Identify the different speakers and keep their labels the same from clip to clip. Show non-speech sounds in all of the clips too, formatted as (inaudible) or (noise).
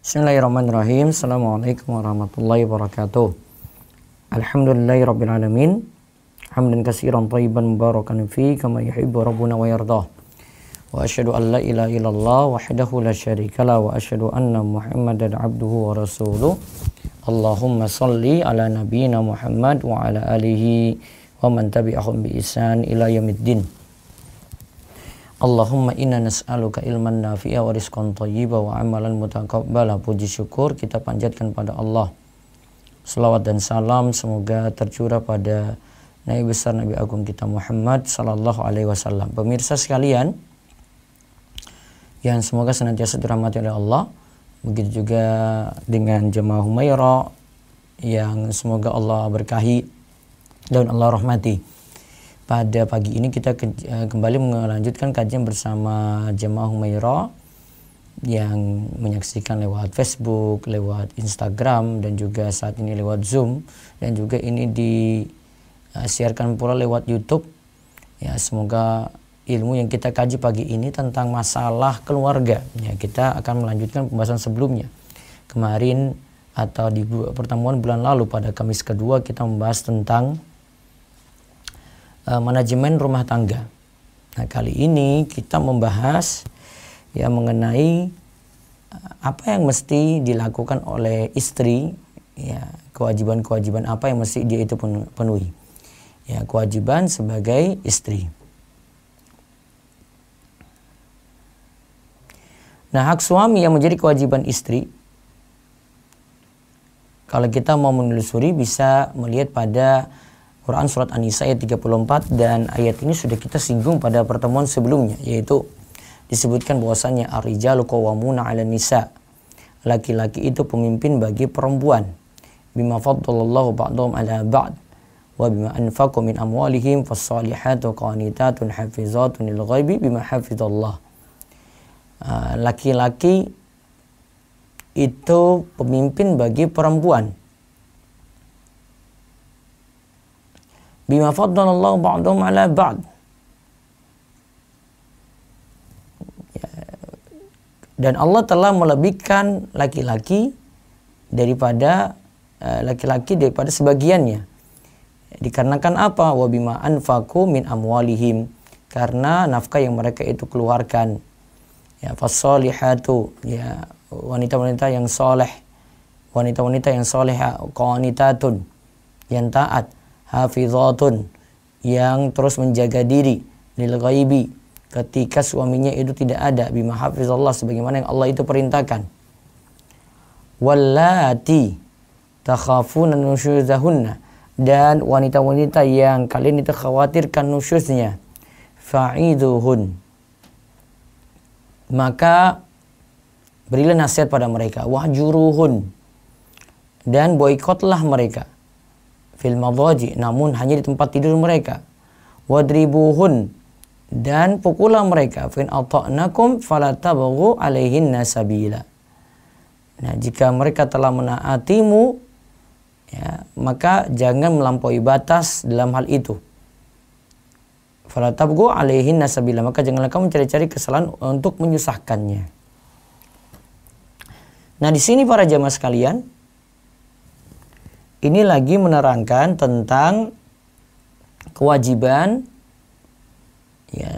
Speaker 1: Bismillahirrahmanirrahim. Assalamualaikum warahmatullahi wabarakatuh. Alhamdulillahi rabbil alamin. Hamdan katsiran thayyiban mubarakan fi kama yuhibbu rabbuna wa yardah. Wa asyhadu an la ilaha illallah wahdahu la syarika la wa asyhadu anna Muhammadan abduhu wa rasuluh. Allahumma salli ala nabiyyina Muhammad wa ala alihi wa man tabi'ahum bi ihsan ila yaumiddin. Allahumma inna nas'aluka ilman nafi'a wa rizqan tayyiba wa amalan mutakabbala Puji syukur kita panjatkan pada Allah. Selawat dan salam semoga tercurah pada Nabi besar Nabi agung kita Muhammad sallallahu alaihi wasallam. Pemirsa sekalian yang semoga senantiasa dirahmati oleh Allah. Begitu juga dengan jemaah Humaira yang semoga Allah berkahi dan Allah rahmati pada pagi ini kita ke, eh, kembali melanjutkan kajian bersama jemaah Humaira yang menyaksikan lewat Facebook, lewat Instagram dan juga saat ini lewat Zoom dan juga ini disiarkan eh, pula lewat YouTube. Ya, semoga ilmu yang kita kaji pagi ini tentang masalah keluarga. Ya, kita akan melanjutkan pembahasan sebelumnya. Kemarin atau di pertemuan bulan lalu pada Kamis kedua kita membahas tentang Eh, manajemen rumah tangga. Nah, kali ini kita membahas ya mengenai eh, apa yang mesti dilakukan oleh istri ya kewajiban-kewajiban apa yang mesti dia itu penuhi. Ya, kewajiban sebagai istri. Nah, hak suami yang menjadi kewajiban istri kalau kita mau menelusuri bisa melihat pada Quran surat An-Nisa ayat 34 dan ayat ini sudah kita singgung pada pertemuan sebelumnya yaitu disebutkan bahwasanya ar-rijalu qawwamuna 'ala nisa. Laki-laki itu pemimpin bagi perempuan. Bima faddalallahu ba'dhum 'ala ba'd wa bima anfaqu min amwalihim fas-salihatu qanitatun hafizatun lil ghaibi bima hafizallah. Ah, laki-laki itu pemimpin bagi perempuan bima faddalallahu ba'dahum ala ba'd ya. dan Allah telah melebihkan laki-laki daripada eh, laki-laki uh, daripada sebagiannya dikarenakan apa wa bima anfaqu min amwalihim karena nafkah yang mereka itu keluarkan ya fasolihatu ya wanita-wanita yang soleh wanita-wanita yang soleh qanitatun yang taat hafizatun yang terus menjaga diri lil ghaibi ketika suaminya itu tidak ada bima hafizallah sebagaimana yang Allah itu perintahkan wallati takhafuna nusyuzahunna dan wanita-wanita yang kalian itu khawatirkan nusyuznya fa'iduhun maka berilah nasihat pada mereka wahjuruhun dan boikotlah mereka fil madhaji namun hanya di tempat tidur mereka wadribuhun dan pukulah mereka fin ata'nakum falatabaghu alaihin nasabila nah jika mereka telah menaatimu ya, maka jangan melampaui batas dalam hal itu falatabaghu alaihin nasabila maka janganlah kamu mencari-cari kesalahan untuk menyusahkannya nah di sini para jamaah sekalian ini lagi menerangkan tentang kewajiban ya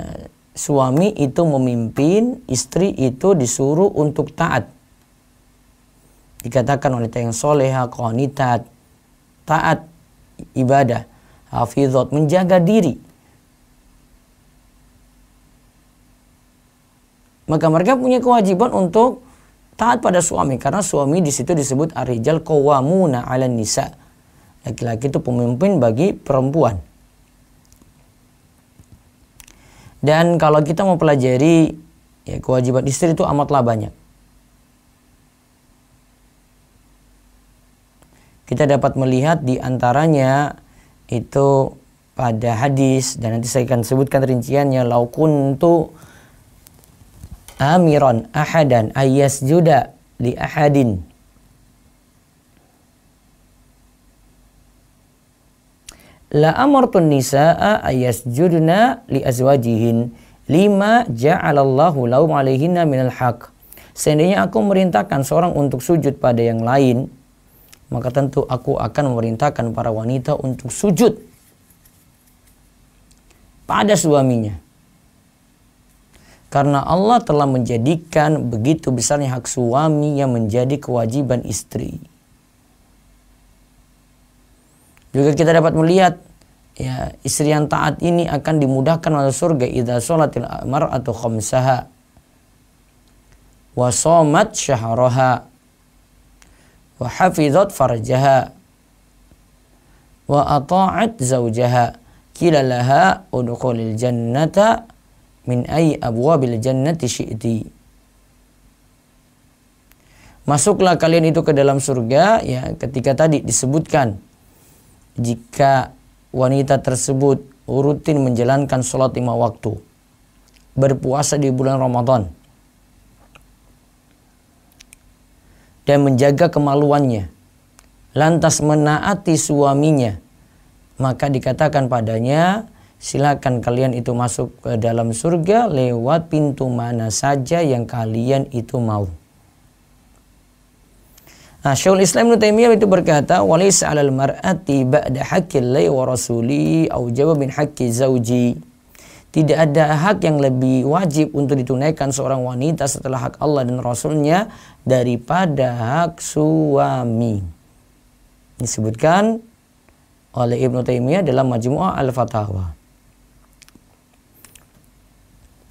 Speaker 1: suami itu memimpin, istri itu disuruh untuk taat. Dikatakan wanita yang soleha, qanitat, taat ibadah, hafizot menjaga diri. Maka mereka punya kewajiban untuk taat pada suami karena suami di situ disebut arijal kawamuna ala nisa. Laki-laki itu pemimpin bagi perempuan. Dan kalau kita mau pelajari ya, kewajiban istri itu amatlah banyak. Kita dapat melihat di antaranya itu pada hadis dan nanti saya akan sebutkan rinciannya laukun tuh amiron ahadan Juda li ahadin La amartun nisa'a ayasjudna li azwajihin lima ja'alallahu lahum alaihinna minal haq. Seandainya aku merintahkan seorang untuk sujud pada yang lain, maka tentu aku akan memerintahkan para wanita untuk sujud pada suaminya. Karena Allah telah menjadikan begitu besarnya hak suami yang menjadi kewajiban istri. Juga kita dapat melihat ya istri yang taat ini akan dimudahkan oleh surga idza amar atau khamsaha wa shamat syahraha wa hafizat farjaha wa ata'at zawjaha kila laha udkhulil jannata min ay abwabil jannati syi'ti masuklah kalian itu ke dalam surga ya ketika tadi disebutkan jika wanita tersebut rutin menjalankan sholat lima waktu berpuasa di bulan Ramadan dan menjaga kemaluannya lantas menaati suaminya maka dikatakan padanya silakan kalian itu masuk ke dalam surga lewat pintu mana saja yang kalian itu mau. Nah, Syaul Islam Ibnu Taimiyah itu berkata, "Walaysa 'alal mar'ati ba'da haqqillahi wa rasuli au jawab min haqqi zawji." Tidak ada hak yang lebih wajib untuk ditunaikan seorang wanita setelah hak Allah dan Rasulnya daripada hak suami. Disebutkan oleh Ibnu Taimiyah dalam Majmu'ah Al-Fatawa.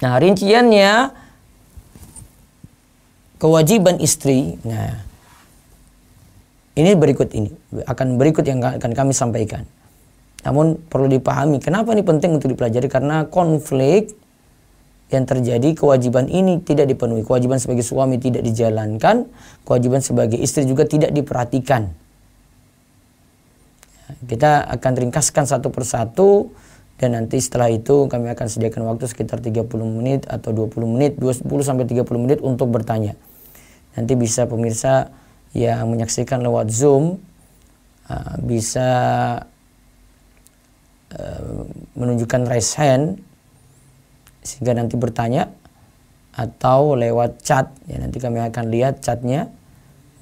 Speaker 1: Nah, rinciannya kewajiban istri. Nah, ini berikut ini akan berikut yang akan kami sampaikan. Namun perlu dipahami kenapa ini penting untuk dipelajari karena konflik yang terjadi kewajiban ini tidak dipenuhi. Kewajiban sebagai suami tidak dijalankan, kewajiban sebagai istri juga tidak diperhatikan. Kita akan ringkaskan satu persatu dan nanti setelah itu kami akan sediakan waktu sekitar 30 menit atau 20 menit 20 sampai 30 menit untuk bertanya nanti bisa pemirsa yang menyaksikan lewat Zoom uh, bisa uh, menunjukkan raise hand sehingga nanti bertanya atau lewat chat ya nanti kami akan lihat chatnya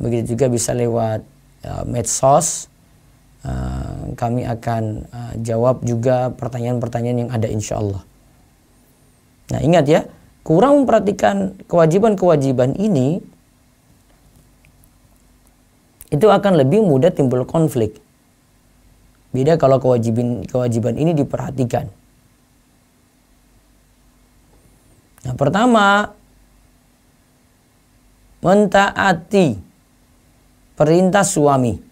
Speaker 1: begitu juga bisa lewat uh, medsos Uh, kami akan uh, jawab juga pertanyaan-pertanyaan yang ada insya Allah. Nah ingat ya, kurang memperhatikan kewajiban-kewajiban ini, itu akan lebih mudah timbul konflik. Beda kalau kewajiban, kewajiban ini diperhatikan. Nah pertama, mentaati perintah suami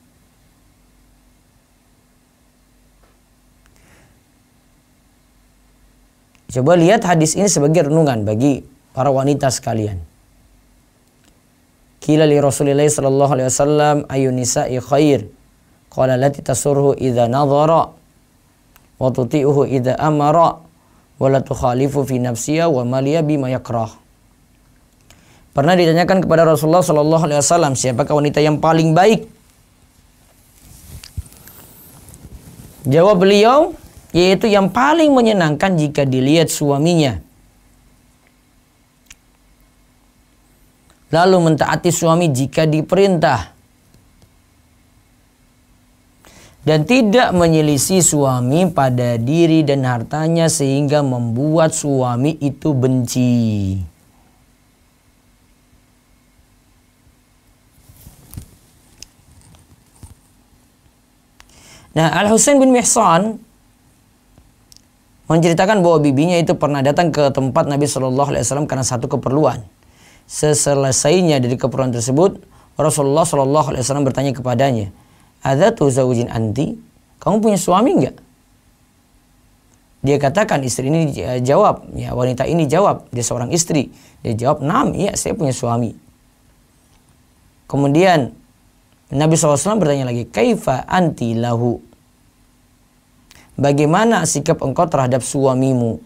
Speaker 1: Coba lihat hadis ini sebagai renungan bagi para wanita sekalian. Kila li Rasulillah sallallahu alaihi wasallam ayu nisa'i khair. Qala lati tasurhu idza nadhara wa tuti'uhu idza amara wa la tukhalifu fi nafsiya wa maliya bima yakrah. Pernah ditanyakan kepada Rasulullah sallallahu alaihi wasallam siapakah wanita yang paling baik? Jawab beliau, yaitu yang paling menyenangkan jika dilihat suaminya. Lalu mentaati suami jika diperintah. Dan tidak menyelisi suami pada diri dan hartanya sehingga membuat suami itu benci. Nah, Al-Husain bin Mihsan menceritakan bahwa bibinya itu pernah datang ke tempat Nabi Shallallahu Alaihi Wasallam karena satu keperluan. Seselesainya dari keperluan tersebut, Rasulullah Shallallahu Alaihi Wasallam bertanya kepadanya, ada tuh zaujin anti, kamu punya suami nggak? Dia katakan istri ini eh, jawab, ya wanita ini jawab, dia seorang istri. Dia jawab, nam, iya saya punya suami. Kemudian Nabi SAW bertanya lagi, kaifa anti lahu? bagaimana sikap engkau terhadap suamimu?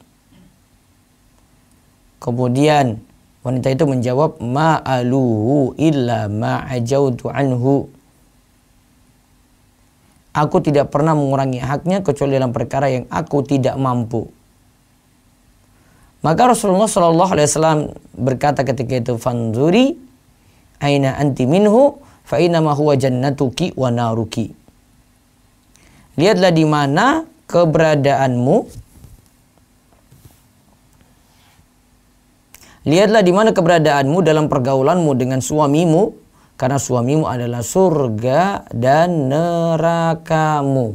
Speaker 1: Kemudian wanita itu menjawab ma'aluhu illa ma'ajautu anhu. Aku tidak pernah mengurangi haknya kecuali dalam perkara yang aku tidak mampu. Maka Rasulullah Shallallahu Alaihi Wasallam berkata ketika itu, "Fanzuri, aina anti minhu, fa huwa jannatuki wa naruki." Lihatlah di mana keberadaanmu Lihatlah di mana keberadaanmu dalam pergaulanmu dengan suamimu karena suamimu adalah surga dan nerakamu.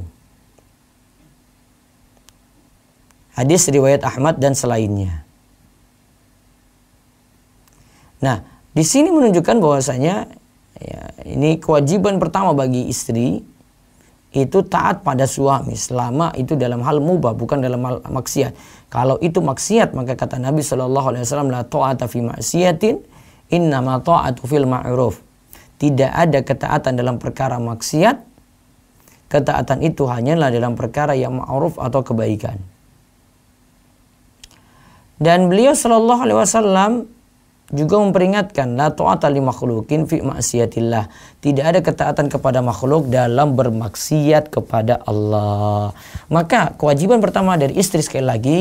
Speaker 1: Hadis riwayat Ahmad dan selainnya. Nah, di sini menunjukkan bahwasanya ya, ini kewajiban pertama bagi istri itu taat pada suami selama itu dalam hal mubah bukan dalam hal maksiat. Kalau itu maksiat maka kata Nabi Shallallahu alaihi wasallam la ta'ata fi inna ma ta'atu fil ma'ruf. Tidak ada ketaatan dalam perkara maksiat. Ketaatan itu hanyalah dalam perkara yang ma'ruf atau kebaikan. Dan beliau Shallallahu alaihi wasallam juga memperingatkan la ta'ata li makhlukin fi maksiatillah. Tidak ada ketaatan kepada makhluk dalam bermaksiat kepada Allah. Maka kewajiban pertama dari istri sekali lagi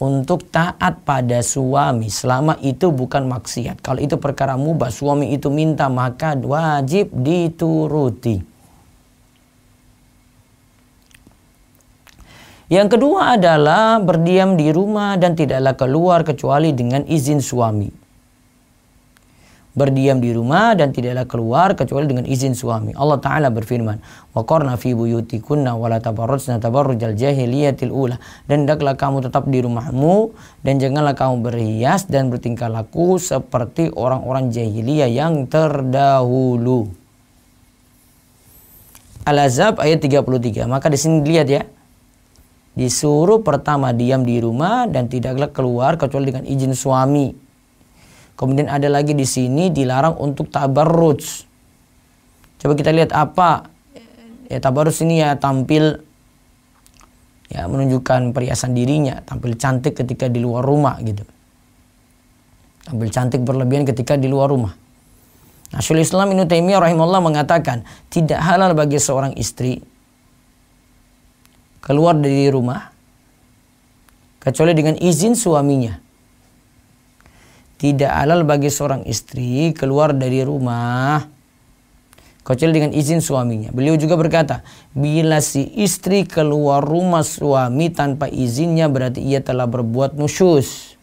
Speaker 1: untuk taat pada suami selama itu bukan maksiat. Kalau itu perkara mubah, suami itu minta maka wajib dituruti. Yang kedua adalah berdiam di rumah dan tidaklah keluar kecuali dengan izin suami berdiam di rumah dan tidaklah keluar kecuali dengan izin suami. Allah taala berfirman, "Wa korna fi buyutikunna wa la tabarrujna tabarrujal jahiliyatil ula." Dan hendaklah kamu tetap di rumahmu dan janganlah kamu berhias dan bertingkah laku seperti orang-orang jahiliyah yang terdahulu. Al-Azab ayat 33. Maka di sini lihat ya. Disuruh pertama diam di rumah dan tidaklah keluar kecuali dengan izin suami. Kemudian ada lagi di sini dilarang untuk tabarruj. Coba kita lihat apa ya tabarruj ini ya tampil ya menunjukkan perhiasan dirinya, tampil cantik ketika di luar rumah gitu. Tampil cantik berlebihan ketika di luar rumah. Nah, Syul Islam Ibnu Taimiyah rahimahullah mengatakan, tidak halal bagi seorang istri keluar dari rumah kecuali dengan izin suaminya tidak halal bagi seorang istri keluar dari rumah kecuali dengan izin suaminya. Beliau juga berkata, bila si istri keluar rumah suami tanpa izinnya berarti ia telah berbuat nusyus.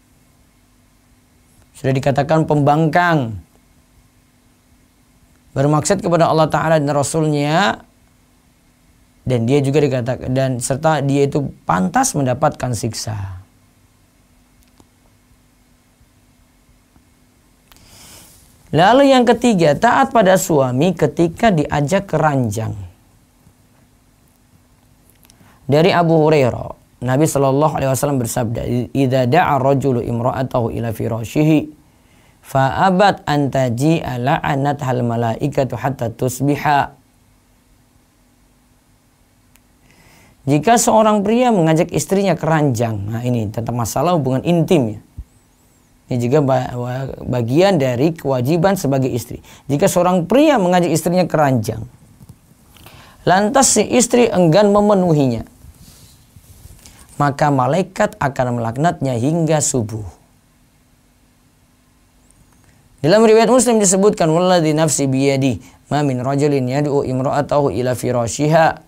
Speaker 1: Sudah dikatakan pembangkang. Bermaksud kepada Allah Ta'ala dan Rasulnya dan dia juga dikatakan dan serta dia itu pantas mendapatkan siksa. Lalu yang ketiga, taat pada suami ketika diajak keranjang. Dari Abu Hurairah, Nabi Shallallahu alaihi wasallam bersabda, "Idza da'a rajulu imra'atahu ila firashihi fa abat an taji'a la'anat hal malaikatu hatta tusbiha." Jika seorang pria mengajak istrinya keranjang, nah ini tentang masalah hubungan intim ya ini juga bagian dari kewajiban sebagai istri. Jika seorang pria mengajak istrinya keranjang, lantas si istri enggan memenuhinya, maka malaikat akan melaknatnya hingga subuh. Dalam riwayat Muslim disebutkan walladzi nafsi biyadi ma min rajulin yad'u imra'atahu ila firashiha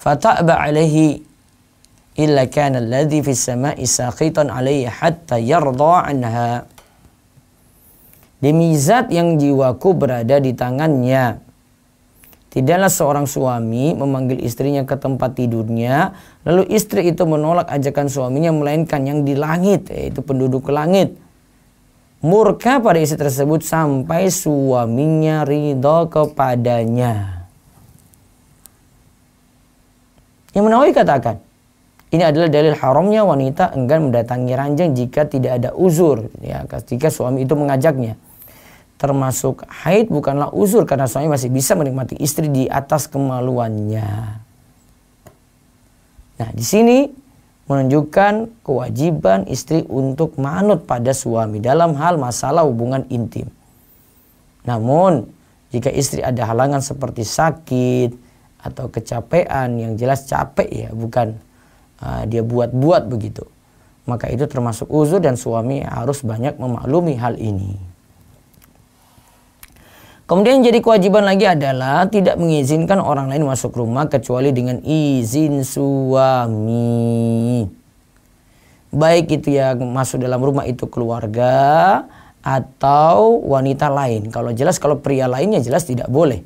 Speaker 1: fata'ba alaihi illa kana alladhi fis sama'i saqitan 'alayya hatta yarda anha demi zat yang jiwaku berada di tangannya Tidaklah seorang suami memanggil istrinya ke tempat tidurnya, lalu istri itu menolak ajakan suaminya melainkan yang di langit, yaitu penduduk langit. Murka pada istri tersebut sampai suaminya ridho kepadanya. Yang menawi katakan, ini adalah dalil haramnya wanita enggan mendatangi ranjang jika tidak ada uzur, ya, ketika suami itu mengajaknya. Termasuk haid bukanlah uzur karena suami masih bisa menikmati istri di atas kemaluannya. Nah, di sini menunjukkan kewajiban istri untuk manut pada suami dalam hal masalah hubungan intim. Namun, jika istri ada halangan seperti sakit atau kecapean yang jelas capek ya, bukan Ah, dia buat-buat begitu. Maka itu termasuk uzur dan suami harus banyak memaklumi hal ini. Kemudian jadi kewajiban lagi adalah tidak mengizinkan orang lain masuk rumah kecuali dengan izin suami. Baik itu yang masuk dalam rumah itu keluarga atau wanita lain. Kalau jelas kalau pria lainnya jelas tidak boleh.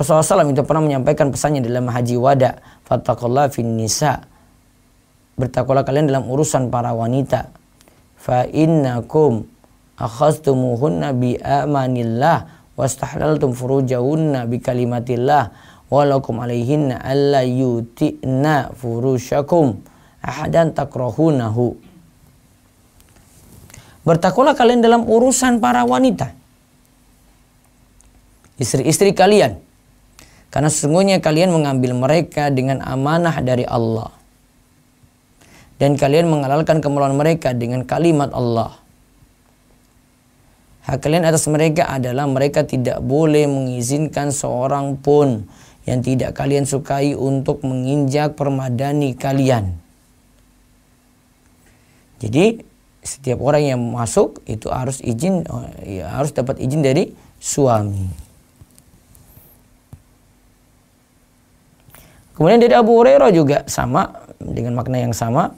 Speaker 1: Rasulullah SAW itu pernah menyampaikan pesannya dalam haji wada fattaqullah fin nisa bertakwalah kalian dalam urusan para wanita fa innakum akhastumuhunna bi amanillah wastahlaltum furujahunna bi kalimatillah walakum alaihinna alla yuti'na furushakum ahadan takrohunahu bertakwalah kalian dalam urusan para wanita istri-istri kalian karena sesungguhnya kalian mengambil mereka dengan amanah dari Allah. Dan kalian mengalalkan kemaluan mereka dengan kalimat Allah. Hak kalian atas mereka adalah mereka tidak boleh mengizinkan seorang pun yang tidak kalian sukai untuk menginjak permadani kalian. Jadi setiap orang yang masuk itu harus izin eh, ya harus dapat izin dari suami. Kemudian dari Abu Hurairah juga sama dengan makna yang sama.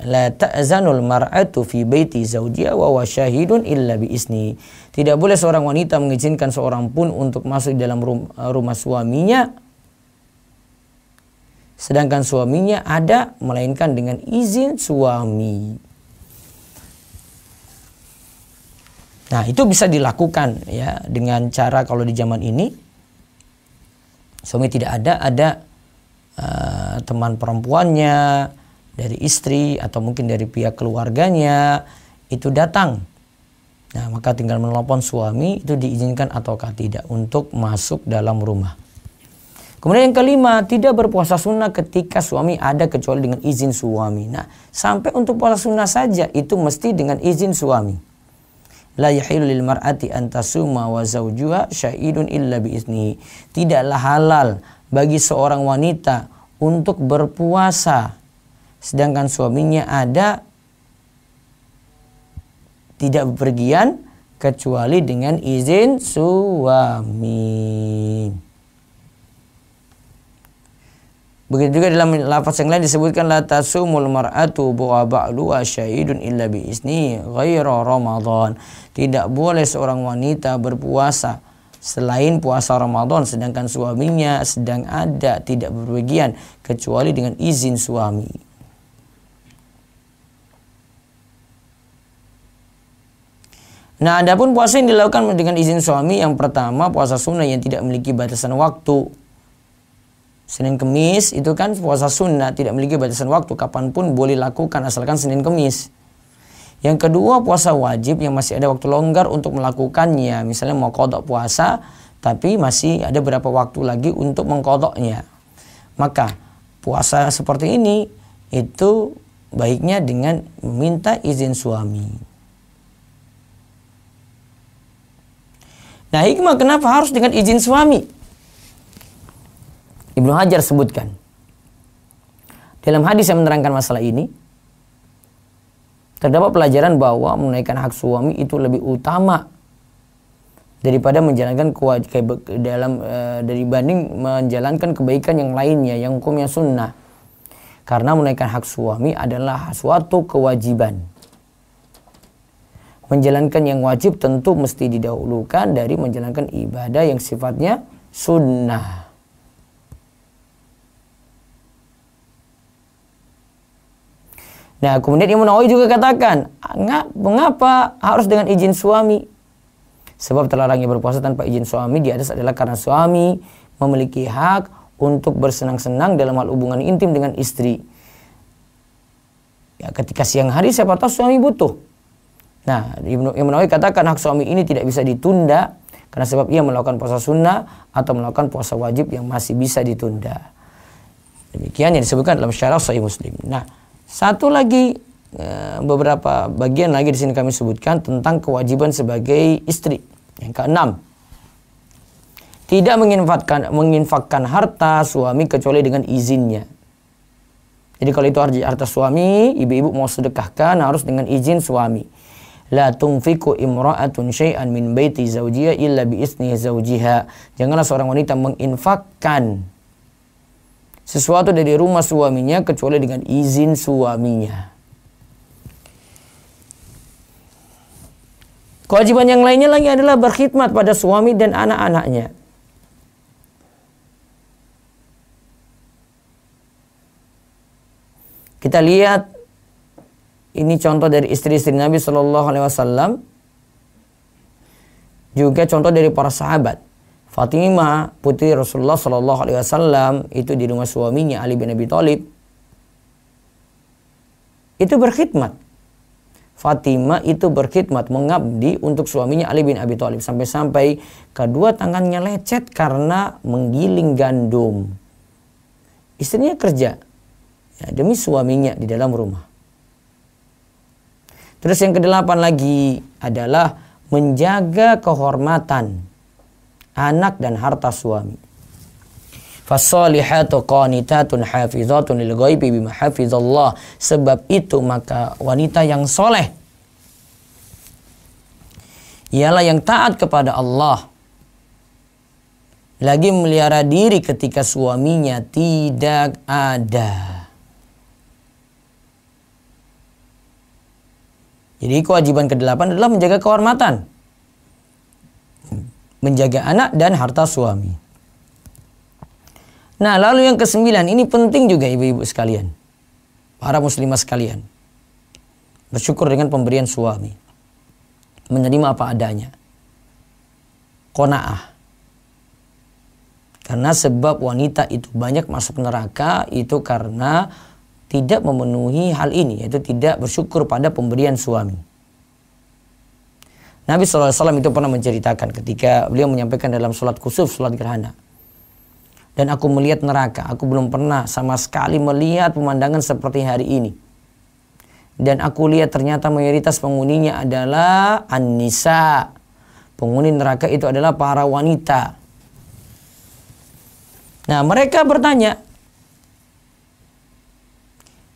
Speaker 1: La ta'zanul mar'atu fi baiti zawjiha wa wa syahidun illa bi isni. Tidak boleh seorang wanita mengizinkan seorang pun untuk masuk di dalam rumah suaminya sedangkan suaminya ada melainkan dengan izin suami. Nah, itu bisa dilakukan ya dengan cara kalau di zaman ini suami tidak ada, ada Eh, teman perempuannya, dari istri atau mungkin dari pihak keluarganya itu datang. Nah, maka tinggal menelpon suami itu diizinkan ataukah tidak untuk masuk dalam rumah. Kemudian yang kelima, tidak berpuasa sunnah ketika suami ada kecuali dengan izin suami. Nah, sampai untuk puasa sunnah saja itu mesti dengan izin suami. La antasuma wa zawjuha syahidun Tidaklah halal bagi seorang wanita untuk berpuasa sedangkan suaminya ada tidak bepergian kecuali dengan izin suami. Begitu juga dalam lafaz yang lain disebutkan la tasumul mar'atu bu'a ba'du wa syahidun illa bi isni ghaira Ramadan. Tidak boleh seorang wanita berpuasa selain puasa Ramadan sedangkan suaminya sedang ada tidak berbagian kecuali dengan izin suami. Nah, adapun puasa yang dilakukan dengan izin suami yang pertama puasa sunnah yang tidak memiliki batasan waktu. Senin Kemis itu kan puasa sunnah tidak memiliki batasan waktu kapanpun boleh lakukan asalkan Senin Kemis. Yang kedua puasa wajib yang masih ada waktu longgar untuk melakukannya. Misalnya mau kodok puasa tapi masih ada berapa waktu lagi untuk mengkodoknya. Maka puasa seperti ini itu baiknya dengan meminta izin suami. Nah hikmah kenapa harus dengan izin suami? Ibnu Hajar sebutkan. Dalam hadis yang menerangkan masalah ini, Terdapat pelajaran bahwa menunaikan hak suami itu lebih utama daripada menjalankan kewajiban dalam e, dari banding menjalankan kebaikan yang lainnya yang hukumnya sunnah. Karena menunaikan hak suami adalah suatu kewajiban. Menjalankan yang wajib tentu mesti didahulukan dari menjalankan ibadah yang sifatnya sunnah. Nah, kemudian Imam Nawawi juga katakan, mengapa harus dengan izin suami? Sebab terlarangnya berpuasa tanpa izin suami di atas adalah karena suami memiliki hak untuk bersenang-senang dalam hal hubungan intim dengan istri. Ya, ketika siang hari siapa tahu suami butuh. Nah, Imam Nawawi katakan hak suami ini tidak bisa ditunda karena sebab ia melakukan puasa sunnah atau melakukan puasa wajib yang masih bisa ditunda. Demikian yang disebutkan dalam syarah Sahih Muslim. Nah, satu lagi eh, beberapa bagian lagi di sini kami sebutkan tentang kewajiban sebagai istri. Yang keenam, tidak menginfakkan menginfakkan harta suami kecuali dengan izinnya. Jadi kalau itu harta suami, ibu-ibu mau sedekahkan harus dengan izin suami. La tunfiku imra'atun syai'an min baiti zawjiha illa bi zawjiha. Janganlah seorang wanita menginfakkan sesuatu dari rumah suaminya kecuali dengan izin suaminya. Kewajiban yang lainnya lagi adalah berkhidmat pada suami dan anak-anaknya. Kita lihat ini contoh dari istri-istri Nabi Shallallahu Alaihi Wasallam, juga contoh dari para sahabat. Fatimah putri Rasulullah Shallallahu Alaihi Wasallam itu di rumah suaminya Ali bin Abi Thalib itu berkhidmat. Fatimah itu berkhidmat mengabdi untuk suaminya Ali bin Abi Thalib sampai-sampai kedua tangannya lecet karena menggiling gandum. Istrinya kerja ya, demi suaminya di dalam rumah. Terus yang kedelapan lagi adalah menjaga kehormatan anak dan harta suami. Fasolihatu qanitatun hafizatun lil ghaibi bima hafizallah. Sebab itu maka wanita yang soleh ialah yang taat kepada Allah lagi melihara diri ketika suaminya tidak ada. Jadi kewajiban ke-8 adalah menjaga kehormatan menjaga anak dan harta suami. Nah, lalu yang kesembilan ini penting juga ibu-ibu sekalian. Para muslimah sekalian. Bersyukur dengan pemberian suami. Menerima apa adanya. Kona'ah. Karena sebab wanita itu banyak masuk neraka itu karena tidak memenuhi hal ini. Yaitu tidak bersyukur pada pemberian suami. Nabi SAW itu pernah menceritakan ketika beliau menyampaikan dalam sholat kusuf, sholat gerhana. Dan aku melihat neraka, aku belum pernah sama sekali melihat pemandangan seperti hari ini. Dan aku lihat ternyata mayoritas penghuninya adalah An-Nisa. Penghuni neraka itu adalah para wanita. Nah mereka bertanya,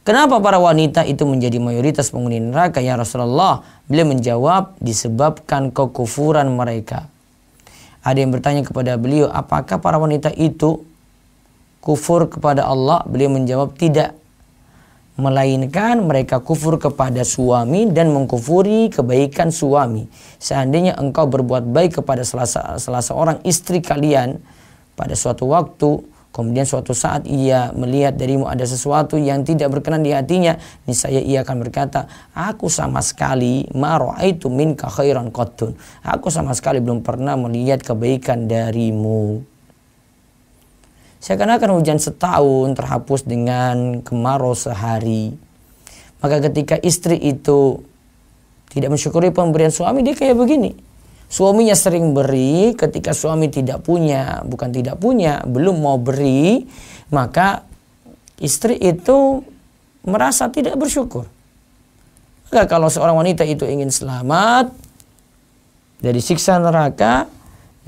Speaker 1: Kenapa para wanita itu menjadi mayoritas penghuni neraka ya Rasulullah? Beliau menjawab disebabkan kekufuran mereka. Ada yang bertanya kepada beliau, apakah para wanita itu kufur kepada Allah? Beliau menjawab tidak. Melainkan mereka kufur kepada suami dan mengkufuri kebaikan suami. Seandainya engkau berbuat baik kepada salah, seorang istri kalian pada suatu waktu, Kemudian suatu saat ia melihat darimu ada sesuatu yang tidak berkenan di hatinya, niscaya ia akan berkata, "Aku sama sekali itu min khairan kotton. Aku sama sekali belum pernah melihat kebaikan darimu. Seakan-akan hujan setahun terhapus dengan kemarau sehari. Maka ketika istri itu tidak mensyukuri pemberian suami, dia kayak begini. Suaminya sering beri, ketika suami tidak punya, bukan tidak punya, belum mau beri, maka istri itu merasa tidak bersyukur. Maka kalau seorang wanita itu ingin selamat dari siksa neraka,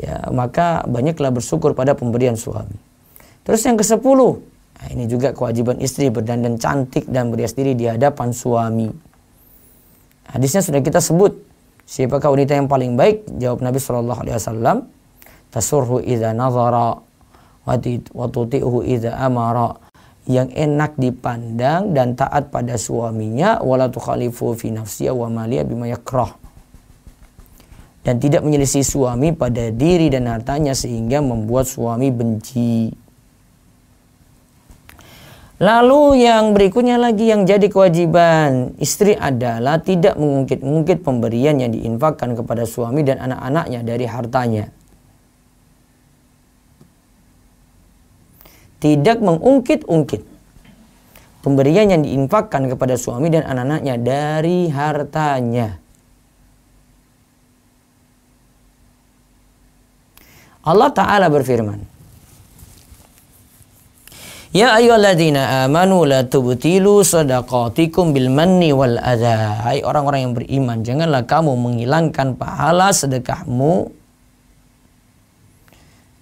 Speaker 1: ya maka banyaklah bersyukur pada pemberian suami. Terus yang ke sepuluh, nah, ini juga kewajiban istri berdandan cantik dan berias diri di hadapan suami. Hadisnya sudah kita sebut Siapakah wanita yang paling baik? Jawab Nabi Shallallahu Alaihi Wasallam, tasurhu idha nazara, watuti'uhu idha amara. Yang enak dipandang dan taat pada suaminya, wala tukhalifu fi nafsiya wa maliya bima yakrah. Dan tidak menyelisih suami pada diri dan hartanya sehingga membuat suami benci. Lalu yang berikutnya lagi yang jadi kewajiban istri adalah tidak mengungkit-ungkit pemberian yang diinfakkan kepada suami dan anak-anaknya dari hartanya. Tidak mengungkit-ungkit pemberian yang diinfakkan kepada suami dan anak-anaknya dari hartanya. Allah Ta'ala berfirman, Ya ayyuhalladzina amanu la tubtilu shadaqatikum bil manni wal adha. Hai orang-orang yang beriman, janganlah kamu menghilangkan pahala sedekahmu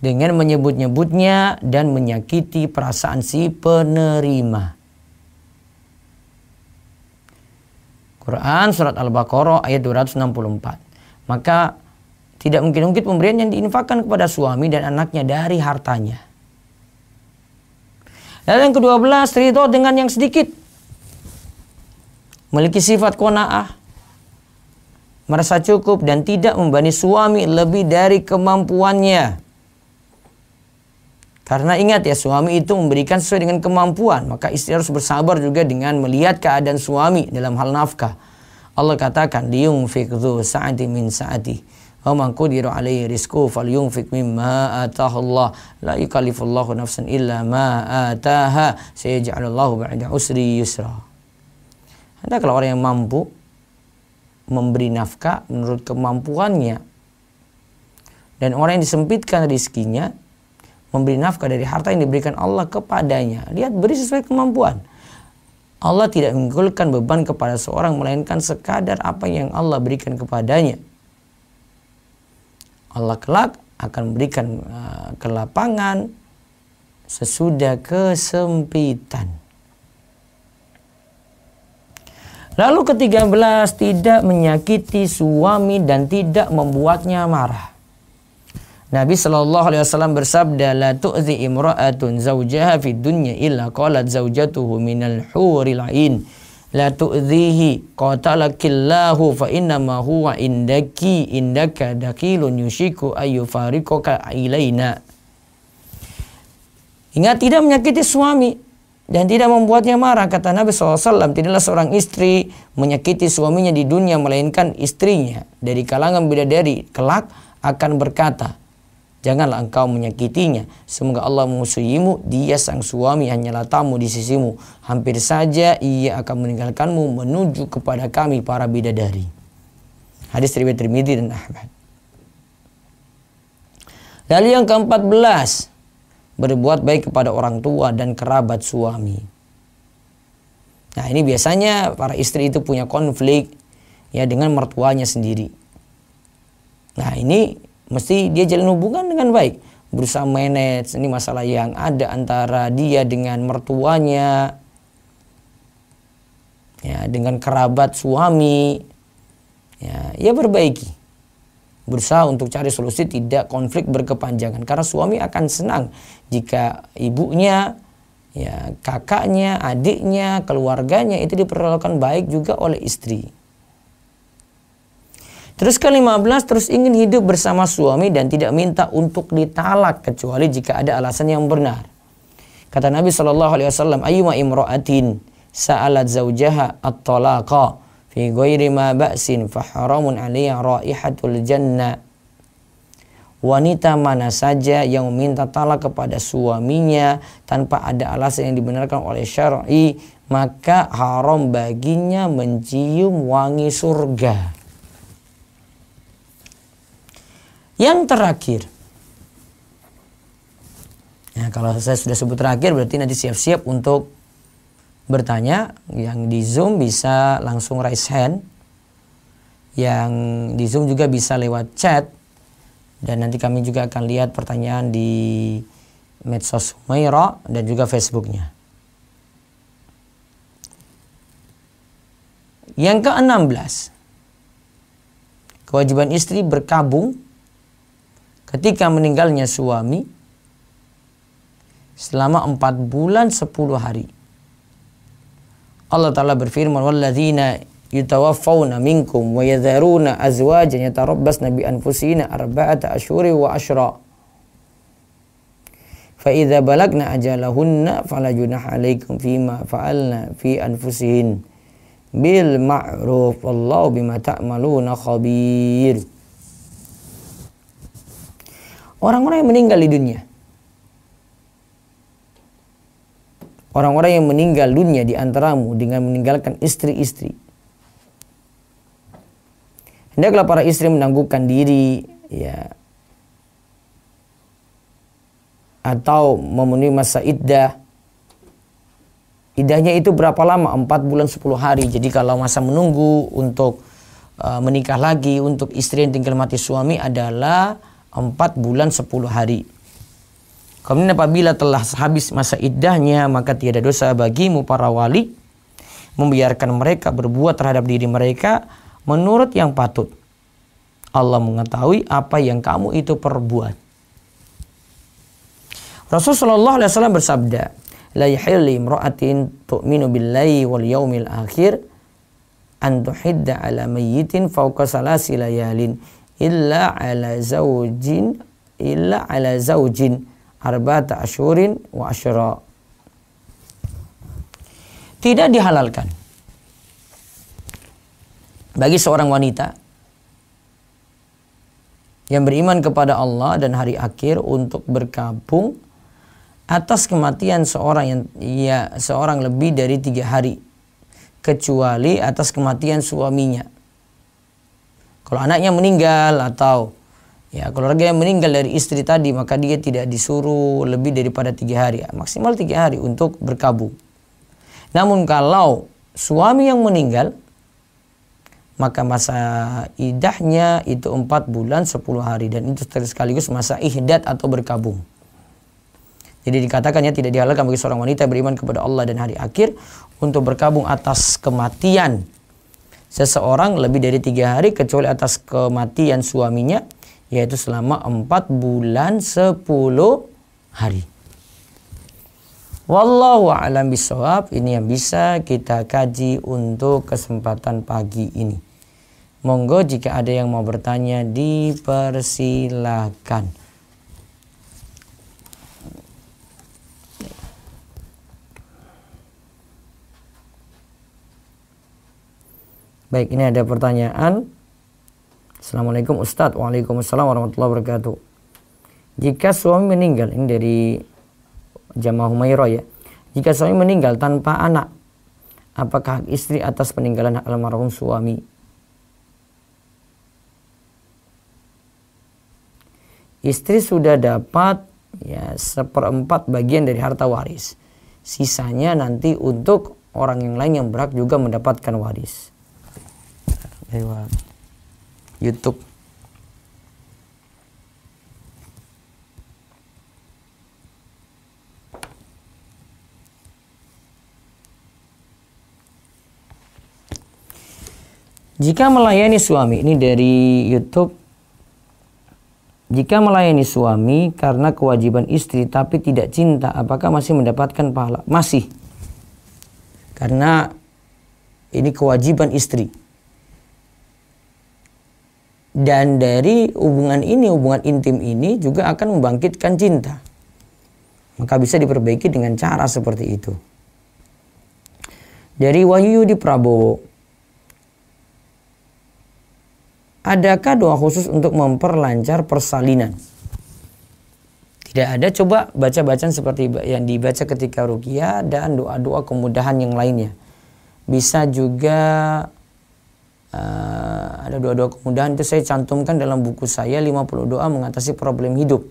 Speaker 1: dengan menyebut-nyebutnya dan menyakiti perasaan si penerima. Quran surat Al-Baqarah ayat 264. Maka tidak mungkin-mungkin pemberian yang diinfakkan kepada suami dan anaknya dari hartanya dan yang kedua belas, ridho dengan yang sedikit. Memiliki sifat kona'ah. Merasa cukup dan tidak membani suami lebih dari kemampuannya. Karena ingat ya, suami itu memberikan sesuai dengan kemampuan. Maka istri harus bersabar juga dengan melihat keadaan suami dalam hal nafkah. Allah katakan, liyungfik fikdu sa'ati min sa'ati usri yusra Anda kalau orang yang mampu memberi nafkah menurut kemampuannya dan orang yang disempitkan rizkinya memberi nafkah dari harta yang diberikan Allah kepadanya lihat beri sesuai kemampuan Allah tidak menggulkan beban kepada seorang melainkan sekadar apa yang Allah berikan kepadanya Allah kelak akan memberikan uh, kelapangan sesudah kesempitan. Lalu ketiga belas tidak menyakiti suami dan tidak membuatnya marah. Nabi Shallallahu Alaihi Wasallam bersabda, "La tu'zi imra'atun zaujaha fi dunya illa qalat zaujatuhu minal huril ain." la tu'dhihi qatalakillahu fa innama huwa indaki indaka dakilun yushiku ayu ayyufarikaka ilaina Hingga tidak menyakiti suami dan tidak membuatnya marah kata Nabi SAW tidaklah seorang istri menyakiti suaminya di dunia melainkan istrinya dari kalangan bidadari kelak akan berkata Janganlah engkau menyakitinya. Semoga Allah memusuhimu, dia sang suami hanyalah tamu di sisimu. Hampir saja ia akan meninggalkanmu menuju kepada kami para bidadari. Hadis riwayat Tirmidzi dan Ahmad. Lalu yang keempat belas, berbuat baik kepada orang tua dan kerabat suami. Nah ini biasanya para istri itu punya konflik ya dengan mertuanya sendiri. Nah ini mesti dia jalin hubungan dengan baik berusaha manage ini masalah yang ada antara dia dengan mertuanya ya dengan kerabat suami ya ya perbaiki berusaha untuk cari solusi tidak konflik berkepanjangan karena suami akan senang jika ibunya ya kakaknya adiknya keluarganya itu diperlakukan baik juga oleh istri Terus ke-15 terus ingin hidup bersama suami dan tidak minta untuk ditalak kecuali jika ada alasan yang benar. Kata Nabi Shallallahu alaihi wasallam, "Ayyuma imra'atin sa'alat zaujah at-talaqa fi ghairi ma ba'sin fa haramun 'alayha raihatul jannah." Wanita mana saja yang meminta talak kepada suaminya tanpa ada alasan yang dibenarkan oleh syar'i, maka haram baginya mencium wangi surga. Yang terakhir, ya, kalau saya sudah sebut terakhir berarti nanti siap-siap untuk bertanya. Yang di Zoom bisa langsung raise hand. Yang di Zoom juga bisa lewat chat. Dan nanti kami juga akan lihat pertanyaan di medsos Meiro dan juga Facebooknya. Yang ke-16, kewajiban istri berkabung ketika meninggalnya suami selama empat bulan sepuluh hari. Allah Ta'ala berfirman, وَالَّذِينَ يُتَوَفَّوْنَ مِنْكُمْ وَيَذَرُونَ أَزْوَاجًا يَتَرَبَّسْنَ بِأَنْفُسِينَ أَرْبَعَةَ أَشْهُرِ وَأَشْرَى فَإِذَا بَلَغْنَ أَجَلَهُنَّ فَلَا جُنَحَ عَلَيْكُمْ فِيمَا فَعَلْنَا فِي أَنْفُسِهِنَّ بِالْمَعْرُوفِ وَاللَّهُ بِمَا تَعْمَلُونَ خَبِيرٌ orang-orang yang meninggal di dunia. Orang-orang yang meninggal dunia di antaramu dengan meninggalkan istri-istri. Hendaklah para istri menangguhkan diri, ya, atau memenuhi masa iddah. Idahnya itu berapa lama? 4 bulan 10 hari. Jadi kalau masa menunggu untuk uh, menikah lagi untuk istri yang tinggal mati suami adalah 4 bulan 10 hari. Kemudian apabila telah habis masa iddahnya, maka tiada dosa bagimu para wali membiarkan mereka berbuat terhadap diri mereka menurut yang patut. Allah mengetahui apa yang kamu itu perbuat. Rasulullah SAW bersabda, La yahilli imra'atin tu'minu billahi wal yaumil akhir an tuhidda ala mayyitin fawqa salasi layalin illa ala zaujin illa ala zaujin arba'ata ashurin wa ashra Tidak dihalalkan bagi seorang wanita yang beriman kepada Allah dan hari akhir untuk berkabung atas kematian seorang yang ya seorang lebih dari tiga hari kecuali atas kematian suaminya kalau anaknya meninggal atau ya keluarga yang meninggal dari istri tadi maka dia tidak disuruh lebih daripada tiga hari, maksimal tiga hari untuk berkabung. Namun kalau suami yang meninggal maka masa idahnya itu empat bulan sepuluh hari dan itu sekaligus masa ihdat atau berkabung. Jadi dikatakannya tidak dihalalkan bagi seorang wanita beriman kepada Allah dan hari akhir untuk berkabung atas kematian seseorang lebih dari tiga hari kecuali atas kematian suaminya yaitu selama empat bulan sepuluh hari. Wallahu a'lam bisawab. Ini yang bisa kita kaji untuk kesempatan pagi ini. Monggo jika ada yang mau bertanya dipersilahkan. Baik, ini ada pertanyaan. Assalamualaikum Ustadz. Waalaikumsalam warahmatullahi wabarakatuh. Jika suami meninggal, ini dari Jamaah Humairah ya. Jika suami meninggal tanpa anak, apakah istri atas peninggalan almarhum suami? Istri sudah dapat ya seperempat bagian dari harta waris. Sisanya nanti untuk orang yang lain yang berhak juga mendapatkan waris lewat YouTube Jika melayani suami, ini dari YouTube. Jika melayani suami karena kewajiban istri tapi tidak cinta, apakah masih mendapatkan pahala? Masih. Karena ini kewajiban istri. Dan dari hubungan ini, hubungan intim ini juga akan membangkitkan cinta. Maka bisa diperbaiki dengan cara seperti itu. Dari Wahyu di Prabowo, adakah doa khusus untuk memperlancar persalinan? Tidak ada, coba baca-bacaan seperti yang dibaca ketika rukia dan doa-doa kemudahan yang lainnya. Bisa juga uh, ada doa-doa kemudahan itu saya cantumkan dalam buku saya 50 doa mengatasi problem hidup.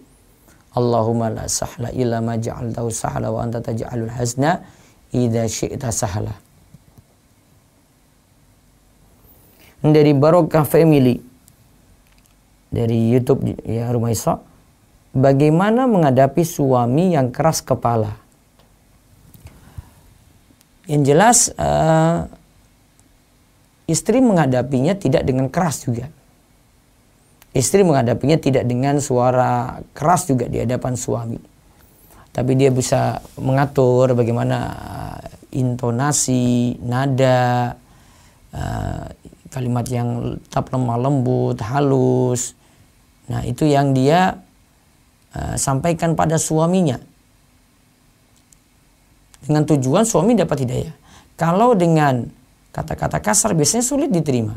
Speaker 1: Allahumma la sahla illa ma ja'altahu sahla wa anta taj'alul hazna idza syi'ta sahla. Dari Barokah Family dari YouTube ya Rumah Isra. Bagaimana menghadapi suami yang keras kepala? Yang jelas uh, Istri menghadapinya tidak dengan keras juga. Istri menghadapinya tidak dengan suara keras juga di hadapan suami. Tapi dia bisa mengatur bagaimana eh, intonasi, nada, eh, kalimat yang tetap lemah lembut, halus. Nah, itu yang dia eh, sampaikan pada suaminya. Dengan tujuan suami dapat hidayah. Kalau dengan Kata-kata kasar biasanya sulit diterima.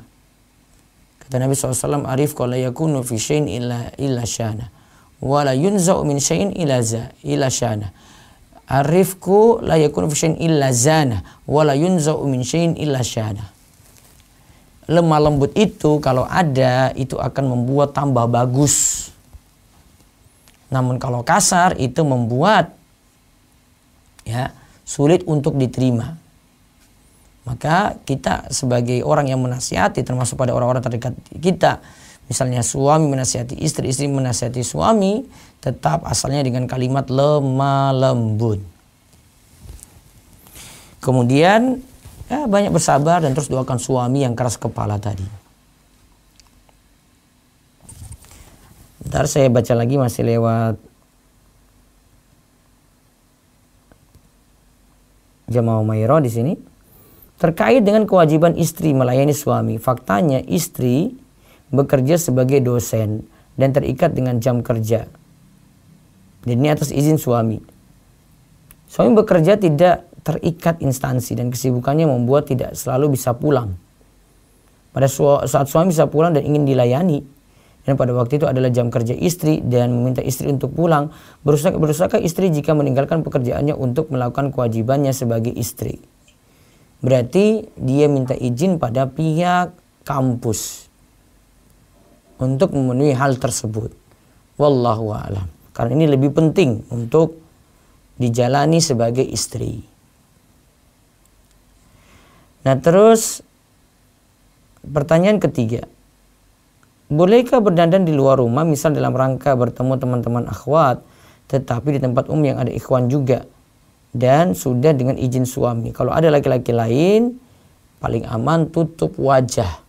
Speaker 1: Kata Nabi SAW, Arif kala yakunu fi syai'in illa, illa syana. Wala yunza'u min shain illa, za, illa syana. Arifku la yakunu fi syai'in illa zana. Wala yunza'u min syai'in illa syana. Lemah lembut itu kalau ada itu akan membuat tambah bagus. Namun kalau kasar itu membuat ya sulit untuk diterima maka kita sebagai orang yang menasihati termasuk pada orang-orang terdekat kita misalnya suami menasihati istri istri menasihati suami tetap asalnya dengan kalimat lemah lembut kemudian ya, banyak bersabar dan terus doakan suami yang keras kepala tadi ntar saya baca lagi masih lewat Jamal Mayro di sini. Terkait dengan kewajiban istri melayani suami, faktanya istri bekerja sebagai dosen dan terikat dengan jam kerja. Dan ini atas izin suami. Suami bekerja tidak terikat instansi dan kesibukannya membuat tidak selalu bisa pulang. Pada su saat suami bisa pulang dan ingin dilayani, dan pada waktu itu adalah jam kerja istri dan meminta istri untuk pulang, berusaha berusaha istri jika meninggalkan pekerjaannya untuk melakukan kewajibannya sebagai istri. Berarti dia minta izin pada pihak kampus untuk memenuhi hal tersebut. Wallahu a'lam. Karena ini lebih penting untuk dijalani sebagai istri. Nah, terus pertanyaan ketiga. Bolehkah berdandan di luar rumah misal dalam rangka bertemu teman-teman akhwat tetapi di tempat umum yang ada ikhwan juga dan sudah dengan izin suami. Kalau ada laki-laki lain, paling aman tutup wajah.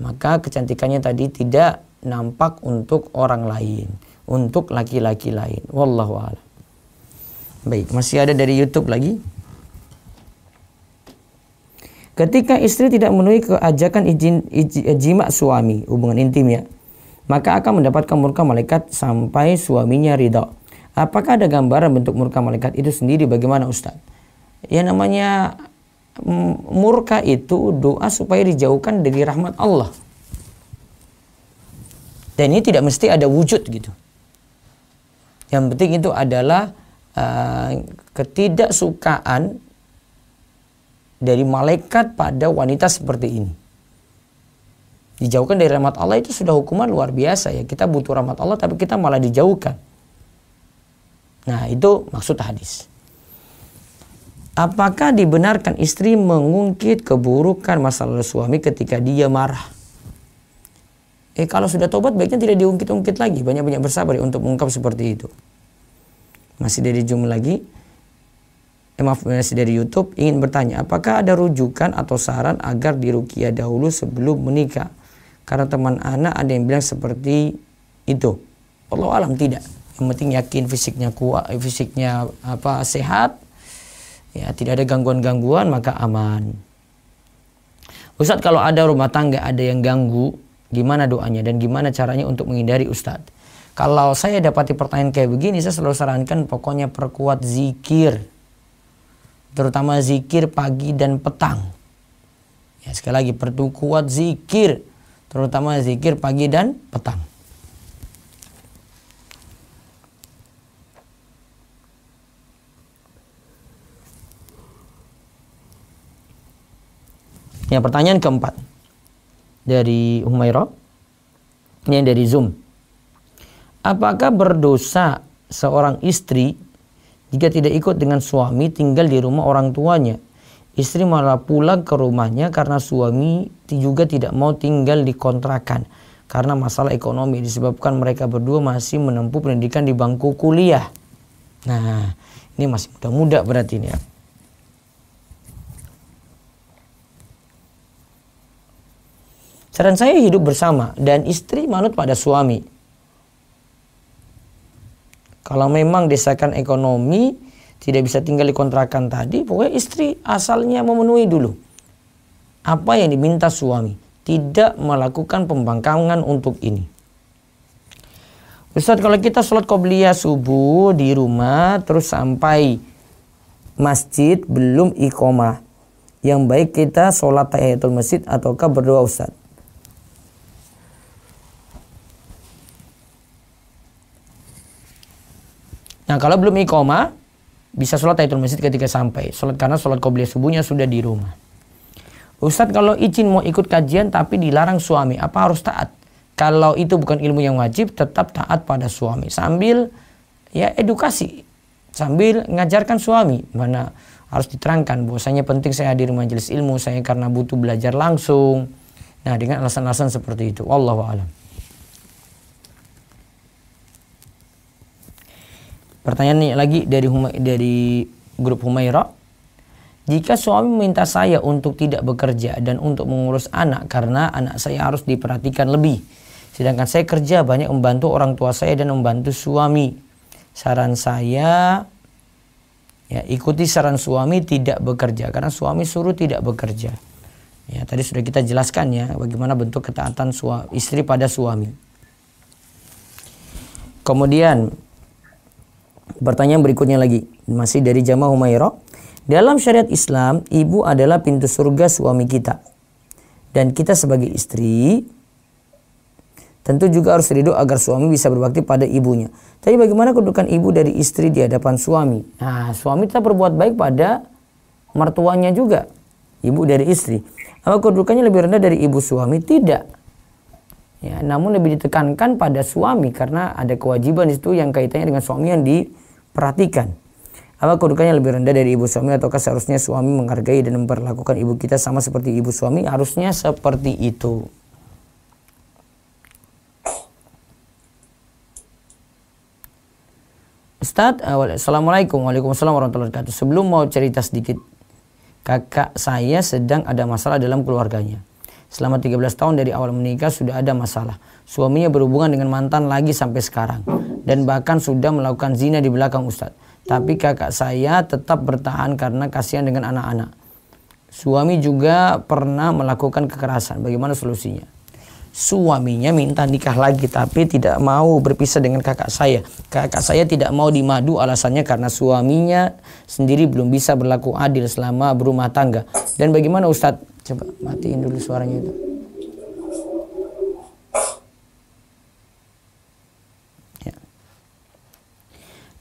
Speaker 1: Maka kecantikannya tadi tidak nampak untuk orang lain, untuk laki-laki lain. Wallahu a'lam. Baik, masih ada dari YouTube lagi. Ketika istri tidak memenuhi keajakan izin, izin eh, jima suami, hubungan intim ya, maka akan mendapatkan murka malaikat sampai suaminya ridho. Apakah ada gambaran bentuk murka malaikat itu sendiri bagaimana Ustaz? Ya namanya mm, murka itu doa supaya dijauhkan dari rahmat Allah. Dan ini tidak mesti ada wujud gitu. Yang penting itu adalah uh, ketidaksukaan dari malaikat pada wanita seperti ini. Dijauhkan dari rahmat Allah itu sudah hukuman luar biasa ya. Kita butuh rahmat Allah tapi kita malah dijauhkan. Nah, itu maksud hadis. Apakah dibenarkan istri mengungkit keburukan masalah suami ketika dia marah? Eh, kalau sudah tobat baiknya tidak diungkit-ungkit lagi. Banyak-banyak bersabar ya, untuk mengungkap seperti itu. Masih dari Zoom lagi. Eh, maaf, masih dari YouTube. Ingin bertanya, apakah ada rujukan atau saran agar dirukia dahulu sebelum menikah? Karena teman anak ada yang bilang seperti itu. Allah alam tidak yang penting yakin fisiknya kuat fisiknya apa sehat ya tidak ada gangguan-gangguan maka aman Ustadz kalau ada rumah tangga ada yang ganggu gimana doanya dan gimana caranya untuk menghindari Ustadz kalau saya dapati pertanyaan kayak begini saya selalu sarankan pokoknya perkuat zikir terutama zikir pagi dan petang ya sekali lagi perkuat zikir terutama zikir pagi dan petang Yang pertanyaan keempat dari Humairah yang dari Zoom. Apakah berdosa seorang istri jika tidak ikut dengan suami tinggal di rumah orang tuanya? Istri malah pulang ke rumahnya karena suami juga tidak mau tinggal di kontrakan karena masalah ekonomi disebabkan mereka berdua masih menempuh pendidikan di bangku kuliah. Nah, ini masih muda-muda berarti ini ya. Saran saya hidup bersama dan istri manut pada suami. Kalau memang desakan ekonomi tidak bisa tinggal di kontrakan tadi, pokoknya istri asalnya memenuhi dulu apa yang diminta suami, tidak melakukan pembangkangan untuk ini. Ustadz kalau kita sholat qobliyah subuh di rumah terus sampai masjid belum ikoma, yang baik kita sholat tahiyatul masjid ataukah berdoa Ustaz? Nah kalau belum ikoma, bisa sholat tahiyatul masjid ketika sampai. Sholat karena sholat qobliyah subuhnya sudah di rumah. Ustadz kalau izin mau ikut kajian tapi dilarang suami, apa harus taat? Kalau itu bukan ilmu yang wajib, tetap taat pada suami. Sambil ya edukasi, sambil ngajarkan suami. Mana harus diterangkan bahwasanya penting saya hadir majelis ilmu, saya karena butuh belajar langsung. Nah dengan alasan-alasan seperti itu. Wallahu'alam. a'lam. Pertanyaan nih lagi dari Huma, dari grup Humaira. Jika suami meminta saya untuk tidak bekerja dan untuk mengurus anak karena anak saya harus diperhatikan lebih. Sedangkan saya kerja banyak membantu orang tua saya dan membantu suami. Saran saya ya ikuti saran suami tidak bekerja karena suami suruh tidak bekerja. Ya, tadi sudah kita jelaskan ya bagaimana bentuk ketaatan istri pada suami. Kemudian Pertanyaan berikutnya lagi, masih dari Jamaah Humairah. Dalam syariat Islam, ibu adalah pintu surga suami kita. Dan kita sebagai istri tentu juga harus ridho agar suami bisa berbakti pada ibunya. Tapi bagaimana kedudukan ibu dari istri di hadapan suami? Nah, suami tetap berbuat baik pada mertuanya juga. Ibu dari istri. Apa kedudukannya lebih rendah dari ibu suami? Tidak. Ya, namun lebih ditekankan pada suami karena ada kewajiban itu yang kaitannya dengan suami yang diperhatikan. Apa kedudukannya lebih rendah dari ibu suami ataukah seharusnya suami menghargai dan memperlakukan ibu kita sama seperti ibu suami? Harusnya seperti itu. Ustaz, Assalamualaikum Waalaikumsalam warahmatullahi wabarakatuh Sebelum mau cerita sedikit Kakak saya sedang ada masalah dalam keluarganya Selama 13 tahun dari awal menikah sudah ada masalah. Suaminya berhubungan dengan mantan lagi sampai sekarang. Dan bahkan sudah melakukan zina di belakang Ustadz. Tapi kakak saya tetap bertahan karena kasihan dengan anak-anak. Suami juga pernah melakukan kekerasan. Bagaimana solusinya? Suaminya minta nikah lagi tapi tidak mau berpisah dengan kakak saya. Kakak saya tidak mau dimadu alasannya karena suaminya sendiri belum bisa berlaku adil selama berumah tangga. Dan bagaimana Ustadz Coba matiin dulu suaranya itu. Ya.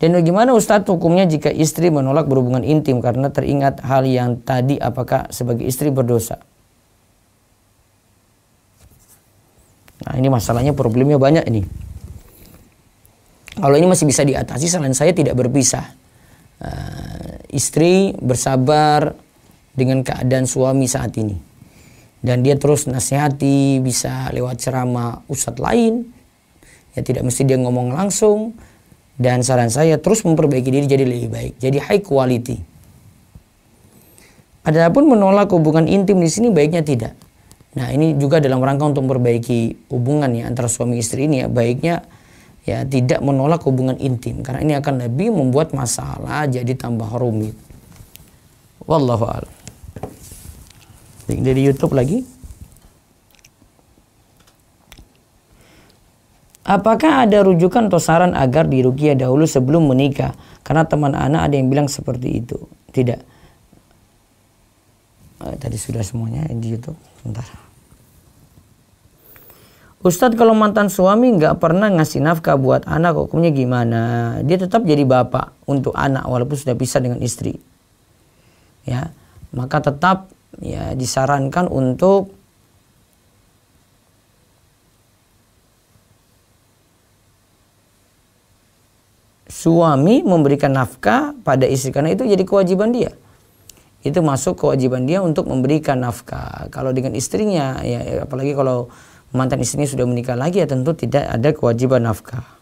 Speaker 1: Dan bagaimana Ustadz hukumnya jika istri menolak berhubungan intim karena teringat hal yang tadi apakah sebagai istri berdosa? Nah ini masalahnya problemnya banyak ini. Kalau ini masih bisa diatasi, selain saya tidak berpisah. Uh, istri bersabar, dengan keadaan suami saat ini. Dan dia terus nasihati, bisa lewat ceramah ustadz lain. Ya tidak mesti dia ngomong langsung. Dan saran saya terus memperbaiki diri jadi lebih baik, jadi high quality. Adapun menolak hubungan intim di sini baiknya tidak. Nah ini juga dalam rangka untuk memperbaiki hubungan ya antara suami istri ini ya baiknya ya tidak menolak hubungan intim karena ini akan lebih membuat masalah jadi tambah rumit. Wallahu a'lam dia dari YouTube lagi Apakah ada rujukan atau saran agar dirukia dahulu sebelum menikah? Karena teman anak ada yang bilang seperti itu. Tidak. Eh, tadi sudah semuanya di YouTube. Bentar. Ustadz kalau mantan suami nggak pernah ngasih nafkah buat anak hukumnya gimana? Dia tetap jadi bapak untuk anak walaupun sudah pisah dengan istri. Ya, maka tetap ya disarankan untuk suami memberikan nafkah pada istri karena itu jadi kewajiban dia itu masuk kewajiban dia untuk memberikan nafkah kalau dengan istrinya ya, ya apalagi kalau mantan istrinya sudah menikah lagi ya tentu tidak ada kewajiban nafkah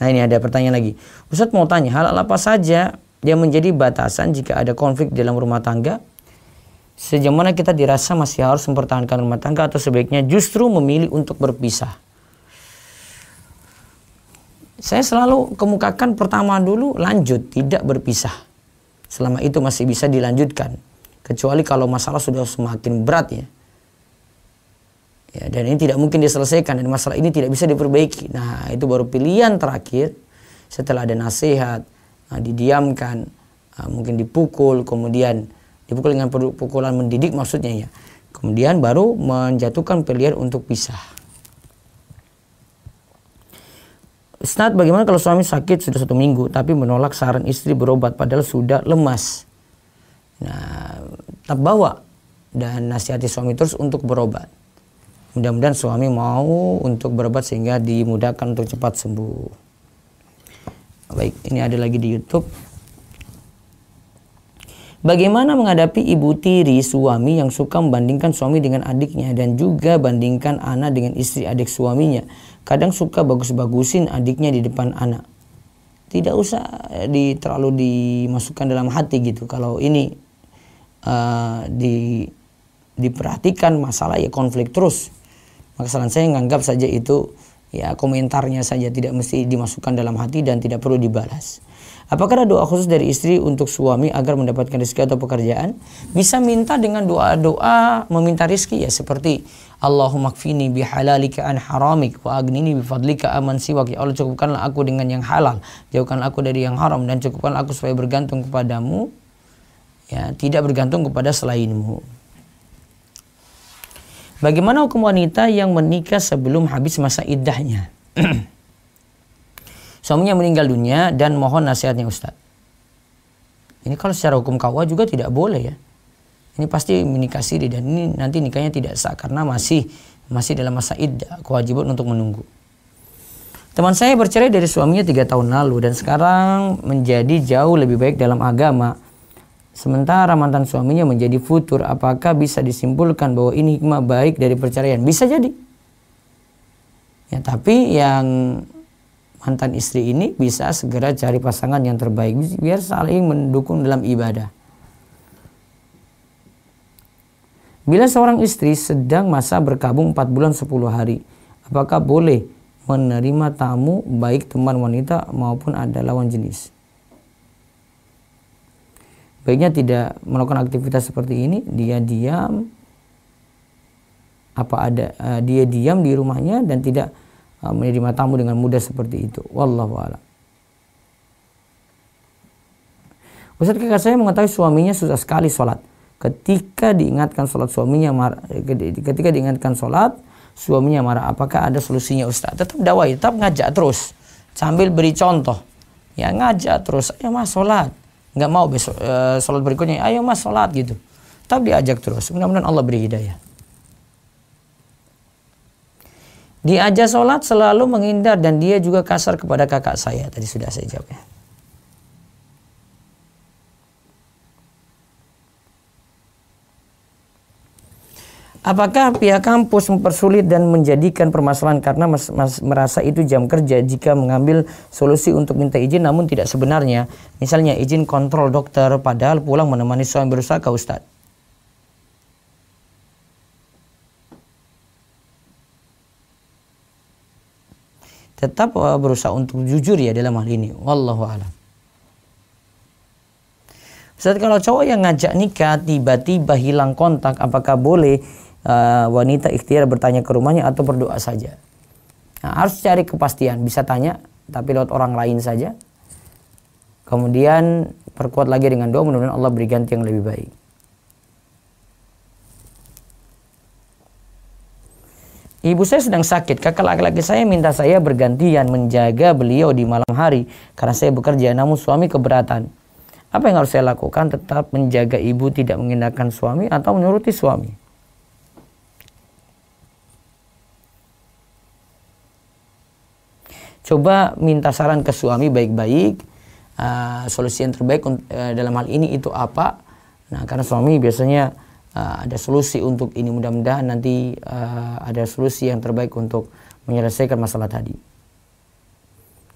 Speaker 1: Nah ini ada pertanyaan lagi. Ustadz mau tanya, hal apa saja yang menjadi batasan jika ada konflik dalam rumah tangga? Sejauh mana kita dirasa masih harus mempertahankan rumah tangga atau sebaiknya justru memilih untuk berpisah? Saya selalu kemukakan pertama dulu lanjut, tidak berpisah. Selama itu masih bisa dilanjutkan. Kecuali kalau masalah sudah semakin berat ya Ya, dan ini tidak mungkin diselesaikan dan masalah ini tidak bisa diperbaiki. Nah, itu baru pilihan terakhir setelah ada nasihat, nah, didiamkan, nah, mungkin dipukul, kemudian dipukul dengan pukulan mendidik maksudnya ya. Kemudian baru menjatuhkan pilihan untuk pisah. Ustaz, bagaimana kalau suami sakit sudah satu minggu tapi menolak saran istri berobat padahal sudah lemas? Nah, tetap bawa dan nasihati suami terus untuk berobat Mudah-mudahan suami mau untuk berobat sehingga dimudahkan untuk cepat sembuh. Baik, ini ada lagi di YouTube. Bagaimana menghadapi ibu tiri suami yang suka membandingkan suami dengan adiknya dan juga bandingkan anak dengan istri adik suaminya. Kadang suka bagus-bagusin adiknya di depan anak. Tidak usah eh, di, terlalu dimasukkan dalam hati gitu. Kalau ini uh, di diperhatikan masalah ya konflik terus maka saran saya menganggap saja itu ya komentarnya saja tidak mesti dimasukkan dalam hati dan tidak perlu dibalas. Apakah ada doa khusus dari istri untuk suami agar mendapatkan rezeki atau pekerjaan? Bisa minta dengan doa-doa meminta rezeki ya seperti Allahumma kfini bihalalika an haramik wa agnini bifadlika aman siwak. Ya Allah cukupkanlah aku dengan yang halal, jauhkanlah aku dari yang haram dan cukupkanlah aku supaya bergantung kepadamu ya tidak bergantung kepada selainmu. Bagaimana hukum wanita yang menikah sebelum habis masa iddahnya? (clears throat) Suaminya meninggal dunia dan mohon nasihatnya Ustaz. Ini kalau secara hukum kawah juga tidak boleh ya. Ini pasti menikah siri dan ini nanti nikahnya tidak sah karena masih masih dalam masa iddah, kewajiban untuk menunggu. Teman saya bercerai dari suaminya tiga tahun lalu dan sekarang menjadi jauh lebih baik dalam agama Sementara mantan suaminya menjadi futur, apakah bisa disimpulkan bahwa ini hikmah baik dari perceraian? Bisa jadi. Ya, tapi yang mantan istri ini bisa segera cari pasangan yang terbaik biar saling mendukung dalam ibadah. Bila seorang istri sedang masa berkabung 4 bulan 10 hari, apakah boleh menerima tamu baik teman wanita maupun ada lawan jenis? Sebaiknya tidak melakukan aktivitas seperti ini, dia diam apa ada uh, dia diam di rumahnya dan tidak uh, menerima tamu dengan mudah seperti itu. Wallahu a'lam. Ustaz kakak saya mengetahui suaminya susah sekali sholat. Ketika diingatkan sholat suaminya marah, ketika diingatkan sholat suaminya marah. Apakah ada solusinya Ustaz? Tetap dakwah, tetap ngajak terus sambil beri contoh. Ya ngajak terus, ayo mas sholat nggak mau besok e, sholat berikutnya ayo mas sholat gitu tapi diajak terus mudah-mudahan Allah beri hidayah diajak sholat selalu menghindar dan dia juga kasar kepada kakak saya tadi sudah saya jawab ya Apakah pihak kampus mempersulit dan menjadikan permasalahan karena mas, mas, merasa itu jam kerja jika mengambil solusi untuk minta izin namun tidak sebenarnya? Misalnya izin kontrol dokter padahal pulang menemani suami berusaha ke Ustadz. Tetap eh, berusaha untuk jujur ya dalam hal ini. Wallahu a'lam. Ustaz kalau cowok yang ngajak nikah tiba-tiba hilang kontak apakah boleh uh, wanita ikhtiar bertanya ke rumahnya atau berdoa saja. Nah, harus cari kepastian, bisa tanya tapi lewat orang lain saja. Kemudian perkuat lagi dengan doa, mudah-mudahan Allah beri yang lebih baik. Ibu saya sedang sakit, kakak laki-laki saya minta saya bergantian menjaga beliau di malam hari karena saya bekerja namun suami keberatan. Apa yang harus saya lakukan? Tetap menjaga ibu tidak mengindahkan suami atau menuruti suami? coba minta saran ke suami baik-baik uh, solusi yang terbaik uh, dalam hal ini itu apa nah karena suami biasanya uh, ada solusi untuk ini mudah-mudahan nanti uh, ada solusi yang terbaik untuk menyelesaikan masalah tadi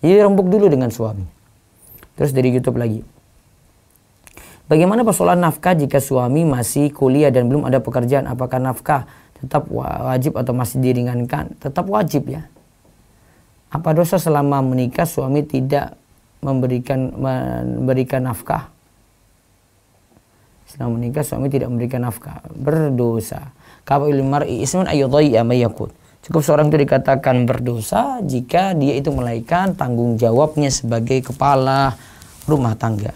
Speaker 1: jadi rembuk dulu dengan suami terus dari YouTube lagi Bagaimana persoalan nafkah jika suami masih kuliah dan belum ada pekerjaan? Apakah nafkah tetap wajib atau masih diringankan? Tetap wajib ya. Apa dosa selama menikah suami tidak memberikan memberikan nafkah? Selama menikah suami tidak memberikan nafkah, berdosa. kalau ilmar ismun ayyudhayya mayakut. Cukup seorang itu dikatakan berdosa jika dia itu melainkan tanggung jawabnya sebagai kepala rumah tangga.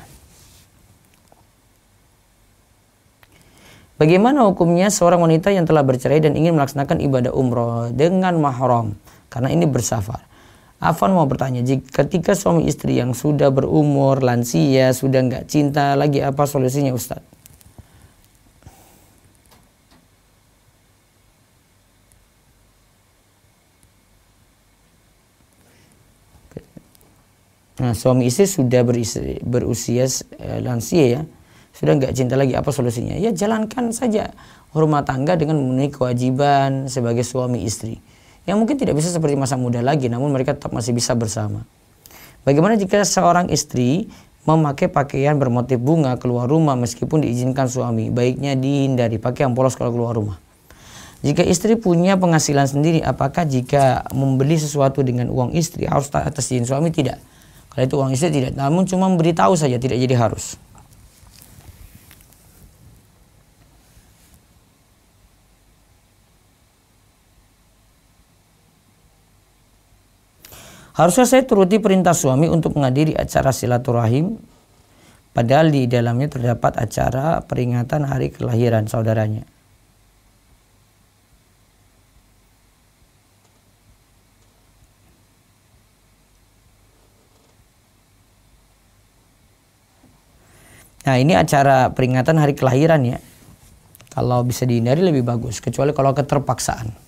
Speaker 1: Bagaimana hukumnya seorang wanita yang telah bercerai dan ingin melaksanakan ibadah umroh dengan mahram karena ini bersafar? Afan mau bertanya, jika ketika suami istri yang sudah berumur, lansia, sudah nggak cinta lagi, apa solusinya Ustadz? Nah, suami istri sudah beristri, berusia e, lansia ya, sudah nggak cinta lagi. Apa solusinya? Ya jalankan saja rumah tangga dengan memenuhi kewajiban sebagai suami istri yang mungkin tidak bisa seperti masa muda lagi namun mereka tetap masih bisa bersama. Bagaimana jika seorang istri memakai pakaian bermotif bunga keluar rumah meskipun diizinkan suami, baiknya dihindari pakai yang polos kalau keluar rumah. Jika istri punya penghasilan sendiri, apakah jika membeli sesuatu dengan uang istri harus atas izin suami? Tidak. Kalau itu uang istri tidak, namun cuma memberitahu saja, tidak jadi harus. Harusnya saya turuti perintah suami untuk menghadiri acara silaturahim padahal di dalamnya terdapat acara peringatan hari kelahiran saudaranya. Nah ini acara peringatan hari kelahiran ya. Kalau bisa dihindari lebih bagus, kecuali kalau keterpaksaan.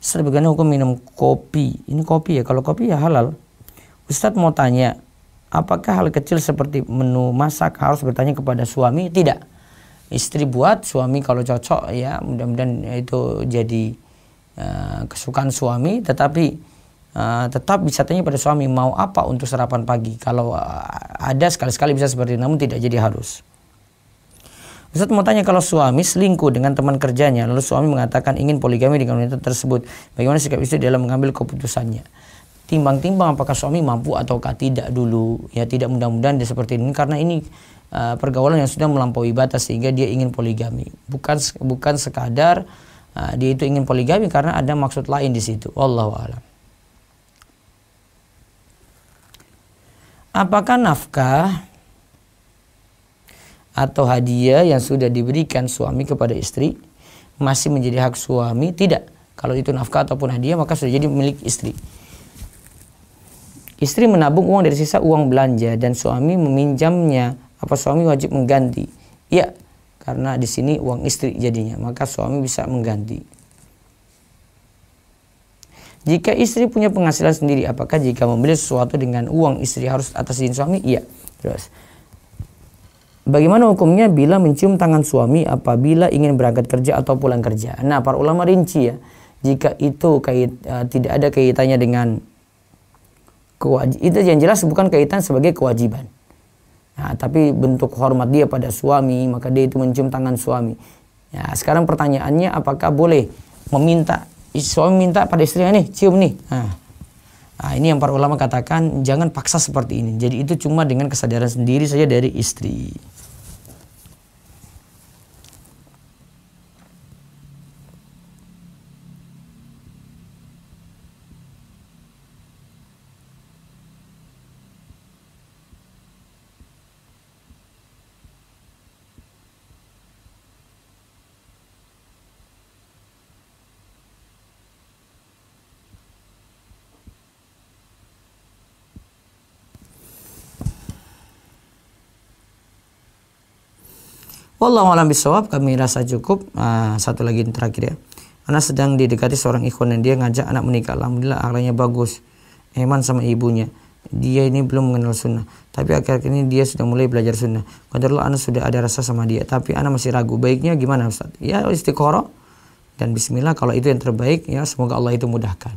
Speaker 1: Sebagaimana hukum minum kopi. Ini kopi ya, kalau kopi ya halal. Ustadz mau tanya, apakah hal kecil seperti menu masak harus bertanya kepada suami? Tidak. Istri buat, suami kalau cocok ya mudah-mudahan itu jadi uh, kesukaan suami. Tetapi Uh, tetap bisa tanya pada suami mau apa untuk sarapan pagi. Kalau uh, ada sekali-sekali bisa seperti itu, namun tidak jadi harus. Ustaz mau tanya kalau suami selingkuh dengan teman kerjanya, lalu suami mengatakan ingin poligami dengan wanita tersebut, bagaimana sikap istri dalam mengambil keputusannya? Timbang-timbang apakah suami mampu ataukah tidak dulu. Ya tidak mudah-mudahan dia seperti ini karena ini uh, pergaulan yang sudah melampaui batas sehingga dia ingin poligami. Bukan bukan sekadar uh, dia itu ingin poligami karena ada maksud lain di situ. Wallahu a'lam. Apakah nafkah atau hadiah yang sudah diberikan suami kepada istri masih menjadi hak suami tidak kalau itu nafkah ataupun hadiah maka sudah jadi milik istri istri menabung uang dari sisa uang belanja dan suami meminjamnya apa suami wajib mengganti ya karena di sini uang istri jadinya maka suami bisa mengganti jika istri punya penghasilan sendiri apakah jika membeli sesuatu dengan uang istri harus atas izin suami iya terus Bagaimana hukumnya bila mencium tangan suami apabila ingin berangkat kerja atau pulang kerja? Nah, para ulama rinci ya, jika itu kait, uh, tidak ada kaitannya dengan kewajiban. itu yang jelas bukan kaitan sebagai kewajiban. Nah, tapi bentuk hormat dia pada suami, maka dia itu mencium tangan suami. Nah, sekarang pertanyaannya apakah boleh meminta suami minta pada istrinya nih cium nih? Nah, Nah, ini yang para ulama katakan jangan paksa seperti ini. Jadi itu cuma dengan kesadaran sendiri saja dari istri. Wallahu alam bisawab, kami rasa cukup. Uh, satu lagi yang terakhir ya. Anak sedang didekati seorang ikhwan dan dia ngajak anak menikah. Alhamdulillah akhlaknya bagus. Eman sama ibunya. Dia ini belum mengenal sunnah. Tapi akhir-akhir ini dia sudah mulai belajar sunnah. Qadarullah anak sudah ada rasa sama dia. Tapi anak masih ragu. Baiknya gimana Ustaz? Ya istiqoroh. Dan bismillah kalau itu yang terbaik ya semoga Allah itu mudahkan.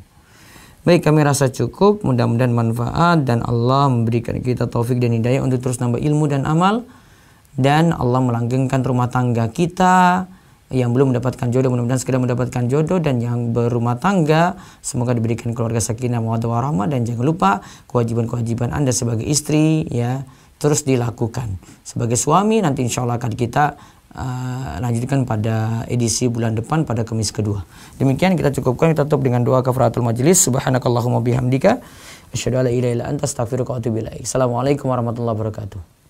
Speaker 1: Baik kami rasa cukup. Mudah-mudahan manfaat dan Allah memberikan kita taufik dan hidayah untuk terus nambah ilmu dan amal dan Allah melanggengkan rumah tangga kita yang belum mendapatkan jodoh mudah-mudahan segera mendapatkan jodoh dan yang berumah tangga semoga diberikan keluarga sakinah mawaddah warahmah dan jangan lupa kewajiban-kewajiban Anda sebagai istri ya terus dilakukan sebagai suami nanti insya Allah akan kita uh, lanjutkan pada edisi bulan depan pada Kamis kedua demikian kita cukupkan kita tutup dengan doa kafaratul majlis subhanakallahumma bihamdika asyhadu alla ilaha illa anta astaghfiruka wa atubu ilaik assalamualaikum warahmatullahi wabarakatuh